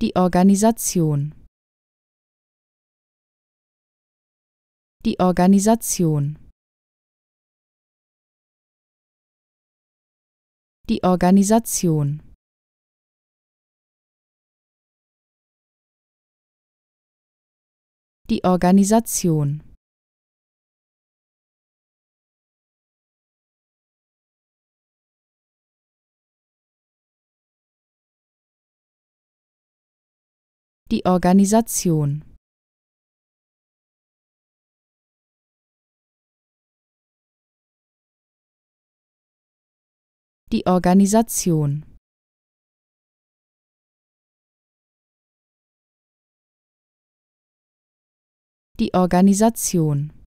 Die Organisation. Die Organisation. Die Organisation. Die Organisation. die Organisation. Die Organisation. Die Organisation.